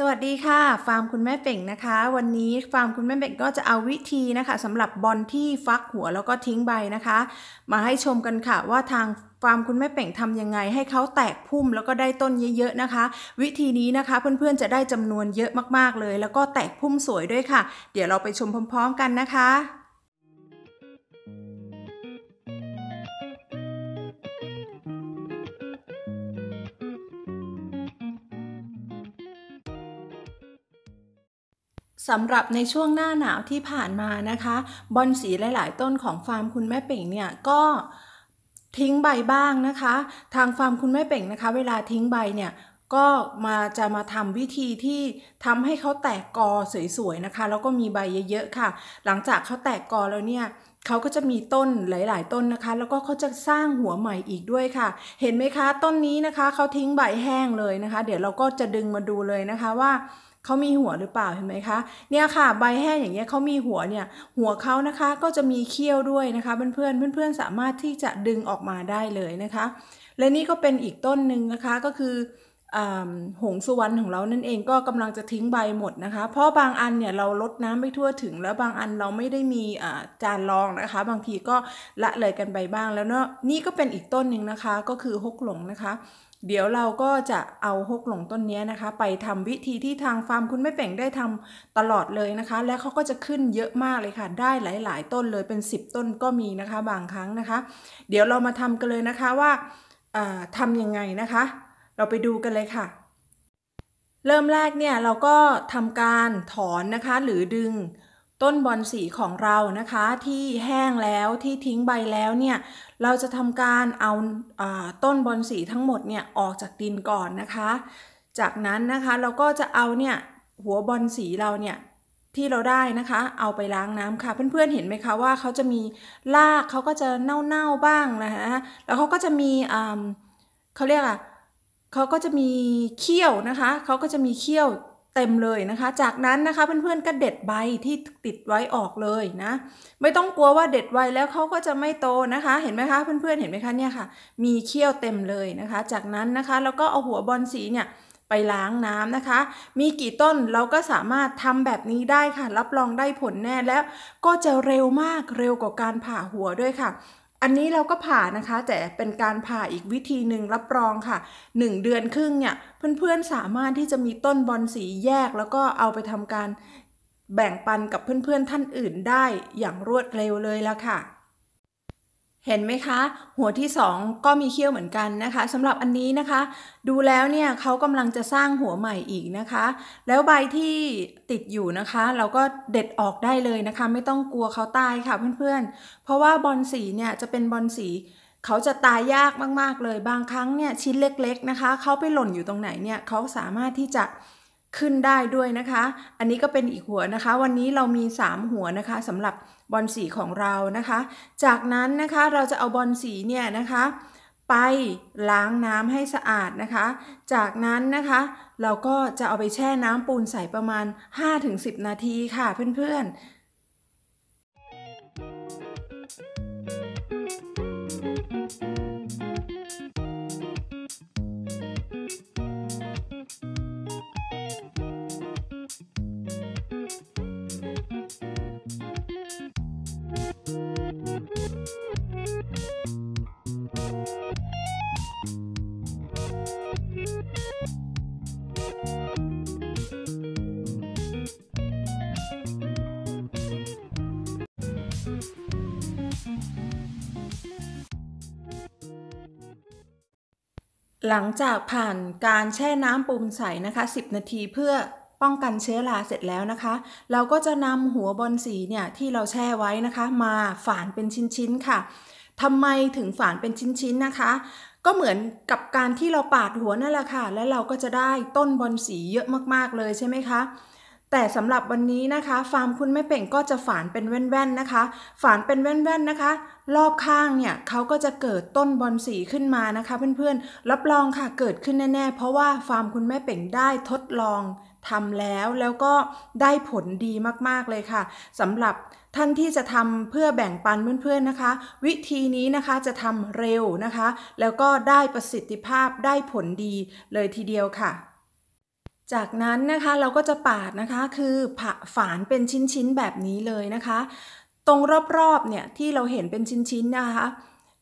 สวัสดีค่ะฟาร์มคุณแม่เป่งนะคะวันนี้ฟาร์มคุณแม่เป่งก็จะเอาวิธีนะคะสำหรับบอลที่ฟักหัวแล้วก็ทิ้งใบนะคะ มาให้ชมกันค่ะ ว่าทางฟาร์มคุณแม่เป่งทำยังไง ให้เขาแตกพุ่มแล้วก็ได้ต้นเยอะๆนะคะ วิธีนี้นะคะเพื่อนๆจะได้จำนวนเยอะมากๆเลย แล้วก็แตกพุ่มสวยด้วยค่ะ เดี๋ยวเราไปชมพร้อมๆกันนะคะสำหรับในช่วงหน้าหนาวที่ผ่านมานะคะบอนสีหลาย ๆ ต้น ของฟาร์มคุณแม่เป่งเนี่ยก็ทิ้งใบบ้างนะคะ ทางฟาร์มคุณแม่เป่งนะคะ เวลาทิ้งใบเนี่ยก็มาจะมาทำวิธีที่ทำให้เขาแตกกอสวย ๆ นะคะ แล้วก็มีใบเยอะ ๆ ค่ะ หลังจากเขาแตกกอแล้วเนี่ยเขาก็จะมีต้นหลาย ๆ ต้นนะคะ แล้วก็เขาจะสร้างหัวใหม่อีกด้วยค่ะ เห็นไหมคะต้นนี้นะคะเขาทิ้งใบแห้งเลยนะคะ เดี๋ยวเราก็จะดึงมาดูเลยนะคะว่าเขามีหัวหรือเปล่าเห็นไหมคะเนี่ยค่ะใบแห้งอย่างเงี้ยเขามีหัวเนี่ย หัวเขานะคะก็จะมีเขี้ยวด้วยนะคะเพื่อนเพื่อนเพื่อนเพื่อนสามารถที่จะดึงออกมาได้เลยนะคะ และนี่ก็เป็นอีกต้นหนึ่งนะคะก็คือหงสุวรรณของเรานั่นเองก็กำลังจะทิ้งใบหมดนะคะ เพราะบางอันเนี่ยเราลดน้ำไม่ทั่วถึง แล้วบางอันเราไม่ได้มีจานรองนะคะ บางทีก็ละเลยกันไปบ้าง แล้วเนาะนี่ก็เป็นอีกต้นหนึ่งนะคะก็คือฮกหลงนะคะเดี๋ยวเราก็จะเอาฮกหลงต้นนี้นะคะไปทำวิธีที่ทางฟาร์มคุณแม่เป่งได้ทำตลอดเลยนะคะ และเขาก็จะขึ้นเยอะมากเลยค่ะ ได้หลาย ๆ ต้นเลยเป็น 10 ต้นก็มีนะคะบางครั้งนะคะ เดี๋ยวเรามาทำกันเลยนะคะว่าทำยังไงนะคะ เราไปดูกันเลยค่ะ เริ่มแรกเนี่ย เราก็ทำการถอนนะคะหรือดึงต้นบอนสีของเรานะคะ ที่แห้งแล้วที่ทิ้งใบแล้วเนี่ยเราจะทำการเอาอาต้นบอนสีทั้งหมดเนี่ยออกจากดินก่อนนะคะ จากนั้นนะคะเราก็จะเอาเนี่ยหัวบอนสีเราเนี่ยที่เราได้นะคะ เอาไปล้างน้ำค่ะ เพื่อนๆเห็นไหมคะว่าเขาจะมีรากเขาก็จะเน่าๆบ้างนะคะแล้วเขาก็จะมีเขาเรียกอะเขาก็จะมีเขี้ยวนะคะเขาก็จะมีเขี้ยวเต็มเลยนะคะ จากนั้นนะคะเพื่อนๆก็เด็ดใบที่ติดไว้ออกเลยนะ ไม่ต้องกลัวว่าเด็ดไว้แล้วเขาก็จะไม่โตนะคะ เห็นไหมคะเพื่อนๆเห็นไหมคะเนี่ยค่ะ มีเขี้ยวเต็มเลยนะคะ จากนั้นนะคะแล้วก็เอาหัวบอลสีเนี่ยไปล้างน้ำนะคะ มีกี่ต้นเราก็สามารถทำแบบนี้ได้ค่ะ รับรองได้ผลแน่แล้วก็จะเร็วมากเร็วกว่าการผ่าหัวด้วยค่ะอันนี้เราก็ผ่านะคะแต่เป็นการผ่าอีกวิธีหนึ่งรับรองค่ะ 1 เดือนครึ่งเนี่ย เพื่อนๆสามารถที่จะมีต้นบอลสีแยก แล้วก็เอาไปทำการแบ่งปันกับเพื่อนๆท่านอื่นได้อย่างรวดเร็วเลยละค่ะเห็นไหมคะหัวที่2ก็มีเขี้ยวเหมือนกันนะคะสำหรับอันนี้นะคะดูแล้วเนี่ยเขากำลังจะสร้างหัวใหม่อีกนะคะ แล้วใบที่ติดอยู่นะคะเราก็เด็ดออกได้เลยนะคะ ไม่ต้องกลัวเขาตายค่ะเพื่อนๆ เพราะว่าบอลสีเนี่ยจะเป็นบอลสีเขาจะตายยากมากๆเลยบางครั้งเนี่ยชิ้นเล็ก ๆนะคะเขาไปหล่นอยู่ตรงไหนเนี่ยเขาสามารถที่จะขึ้นได้ด้วยนะคะ อันนี้ก็เป็นอีกหัวนะคะ วันนี้เรามี 3 หัวนะคะสำหรับบอลสีของเรานะคะ จากนั้นนะคะเราจะเอาบอลสีเนี่ยนะคะ ไปล้างน้ำให้สะอาดนะคะ จากนั้นนะคะเราก็จะเอาไปแช่น้ำปูนใสประมาณ 5-10 นาทีค่ะเพื่อนๆหลังจากผ่านการแช่น้ำปูนใสนะคะ 10 นาทีเพื่อป้องกันเชื้อราเสร็จแล้วนะคะ เราก็จะนำหัวบอลสีเนี่ยที่เราแช่ไว้นะคะ มาฝานเป็นชิ้น ๆ ค่ะ ทำไมถึงฝานเป็นชิ้น ๆ นะคะ ก็เหมือนกับการที่เราปาดหัวนั่นแหละค่ะ และเราก็จะได้ต้นบอลสีเยอะมาก ๆ เลยใช่ไหมคะแต่สำหรับวันนี้นะคะ ฟาร์มคุณไม่เป่งก็จะฝานเป็นแว่นๆนะคะ ฝานเป็นแว่นๆนะคะรอบข้างเนี่ยเขาก็จะเกิดต้นบอนสีขึ้นมานะคะ เพื่อนๆ รับรองค่ะเกิดขึ้นแน่ ๆ เพราะว่าฟาร์มคุณแม่เป่งได้ทดลองทำแล้วแล้วก็ได้ผลดีมากๆเลยค่ะสำหรับท่านที่จะทำเพื่อแบ่งปันเพื่อนๆนะคะ วิธีนี้นะคะจะทำเร็วนะคะ แล้วก็ได้ประสิทธิภาพได้ผลดีเลยทีเดียวค่ะจากนั้นนะคะเราก็จะปาดนะคะคือผ่าฝานเป็นชิ้นๆแบบนี้เลยนะคะ ตรงรอบๆเนี่ยที่เราเห็นเป็นชิ้นๆนะคะ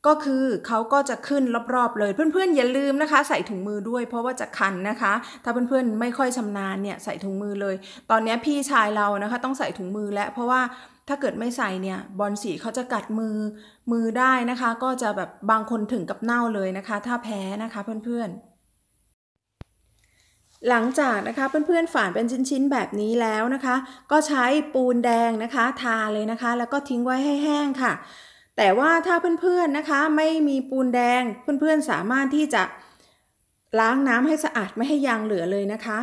ก็คือเขาก็จะขึ้นรอบๆเลยเพื่อนๆอย่าลืมนะคะใส่ถุงมือด้วยเพราะว่าจะคันนะคะ ถ้าเพื่อนๆไม่ค่อยชำนาญเนี่ยใส่ถุงมือเลย ตอนนี้พี่ชายเรานะคะต้องใส่ถุงมือแล้วเพราะว่าถ้าเกิดไม่ใส่เนี่ยบอลสีเขาจะกัดมือมือได้นะคะ ก็จะแบบบางคนถึงกับเน่าเลยนะคะ ถ้าแพ้นะคะเพื่อนๆหลังจากนะคะเพื่อนๆฝานเป็นชิ้นๆแบบนี้แล้วนะคะ ก็ใช้ปูนแดงนะคะ ทาเลยนะคะ แล้วก็ทิ้งไว้ให้แห้งค่ะ แต่ว่าถ้าเพื่อนๆนะคะ ไม่มีปูนแดงเพื่อนๆสามารถที่จะล้างน้ำให้สะอาดไม่ให้ยางเหลือเลยนะคะ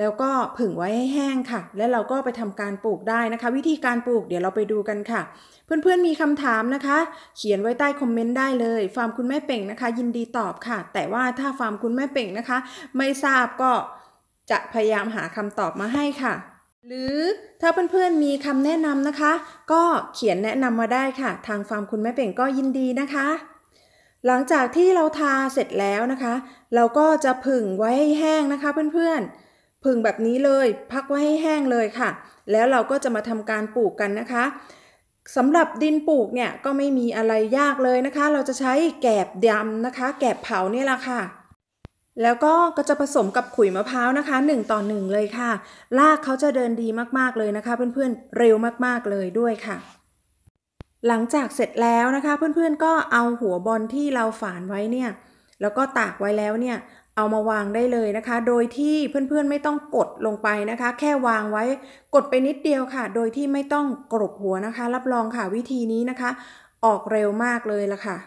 แล้วก็ผึ่งไว้ให้แห้งค่ะ แล้วเราก็ไปทำการปลูกได้นะคะ วิธีการปลูกเดี๋ยวเราไปดูกันค่ะ เพื่อนๆ มีคำถามนะคะ เขียนไว้ใต้คอมเมนต์ได้เลย ฟาร์มคุณแม่เป่งนะคะ ยินดีตอบค่ะ แต่ว่าถ้าฟาร์มคุณแม่เป่งนะคะ ไม่ทราบก็จะพยายามหาคำตอบมาให้ค่ะ หรือถ้าเพื่อนๆมีคำแนะนำนะคะ ก็เขียนแนะนำมาได้ค่ะ ทางฟาร์มคุณแม่เป่งก็ยินดีนะคะ หลังจากที่เราทาเสร็จแล้วนะคะ เราก็จะผึ่งไว้ให้แห้งนะคะ เพื่อนๆผึ่งแบบนี้เลย พักไว้ให้แห้งเลยค่ะ แล้วเราก็จะมาทำการปลูกกันนะคะสำหรับดินปลูกเนี่ยก็ไม่มีอะไรยากเลยนะคะ เราจะใช้แกบดำนะคะ แกบเผาเนี่ยแหละค่ะแล้วก็ก็จะผสมกับขุยมะพร้าวนะคะ1ต่อ1เลยค่ะลากเขาจะเดินดีมาก ๆเลยนะคะ เพื่อนๆเร็วมากๆเลยด้วยค่ะ หลังจากเสร็จแล้วนะคะ เพื่อนๆก็เอาหัวบอลที่เราฝานไว้เนี่ย แล้วก็ตากไว้แล้วเนี่ยเอามาวางได้เลยนะคะ โดยที่เพื่อนๆไม่ต้องกดลงไปนะคะ แค่วางไว้กดไปนิดเดียวค่ะ โดยที่ไม่ต้องกรบหัวนะคะ รับรองค่ะวิธีนี้นะคะ ออกเร็วมากเลยละค่ะ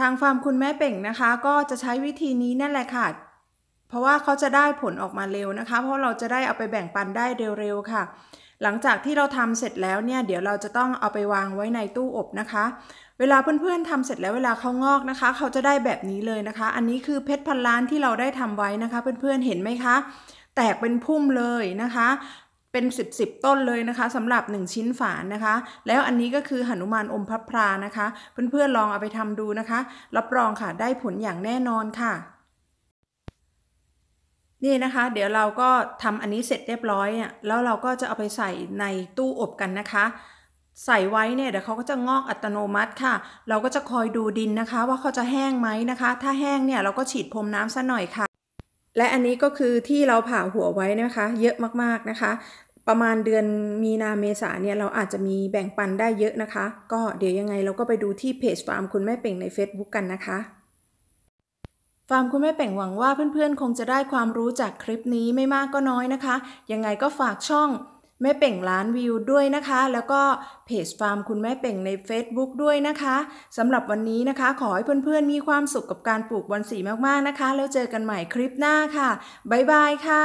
ทางฟาร์มคุณแม่เป่งนะคะ ก็จะใช้วิธีนี้นั่นแหละค่ะ เพราะว่าเขาจะได้ผลออกมาเร็วนะคะ เพราะเราจะได้เอาไปแบ่งปันได้เร็วๆค่ะ หลังจากที่เราทำเสร็จแล้วเนี่ยเดี๋ยวเราจะต้องเอาไปวางไว้ในตู้อบนะคะ เวลาเพื่อนๆทำเสร็จแล้วเวลาเขางอกนะคะเขาจะได้แบบนี้เลยนะคะ อันนี้คือเพชรพันล้านที่เราได้ทำไว้นะคะ เพื่อนๆเห็นไหมคะ แตกเป็นพุ่มเลยนะคะเป็นบสิบต้นเลยนะคะสำหรับหนึ่งชิ้นฝานนะคะแล้วอันนี้ก็คือ หนุมานอมพระพรานะคะ เพื่อนๆลองเอาไปทำดูนะคะรับรองค่ะได้ผลอย่างแน่นอนค่ะนี่นะคะเดี๋ยวเราก็ทำอันนี้เสร็จเรียบร้อยอ่ะแล้วเราก็จะเอาไปใส่ในตู้อบกันนะคะ ใส่ไว้เนี่ยเดี๋ยวเขาก็จะงอกอัตโนมัติค่ะ เราก็จะคอยดูดินนะคะ ว่าเขาจะแห้งไหมนะคะ ถ้าแห้งเนี่ยเราก็ฉีดพรมน้ำซะหน่อยค่ะและอันนี้ก็คือที่เราผ่าหัวไว้นะคะ เยอะมากๆนะคะ ประมาณเดือนมีนาเมษาเนี่ย เราอาจจะมีแบ่งปันได้เยอะนะคะ ก็เดี๋ยวยังไงเราก็ไปดูที่เพจฟาร์มคุณแม่เป่งใน Facebook กันนะคะ ฟาร์มคุณแม่เป่งหวังว่าเพื่อนๆ คงจะได้ความรู้จากคลิปนี้ไม่มากก็น้อยนะคะ ยังไงก็ฝากช่องแม่เป่งล้านวิวด้วยนะคะ แล้วก็เพจฟาร์มคุณแม่เป่งใน Facebook ด้วยนะคะสำหรับวันนี้นะคะขอให้เพื่อนๆมีความสุขกับการปลูกบอนสีมากๆนะคะ แล้วเจอกันใหม่คลิปหน้าค่ะ บ๊ายบายค่ะ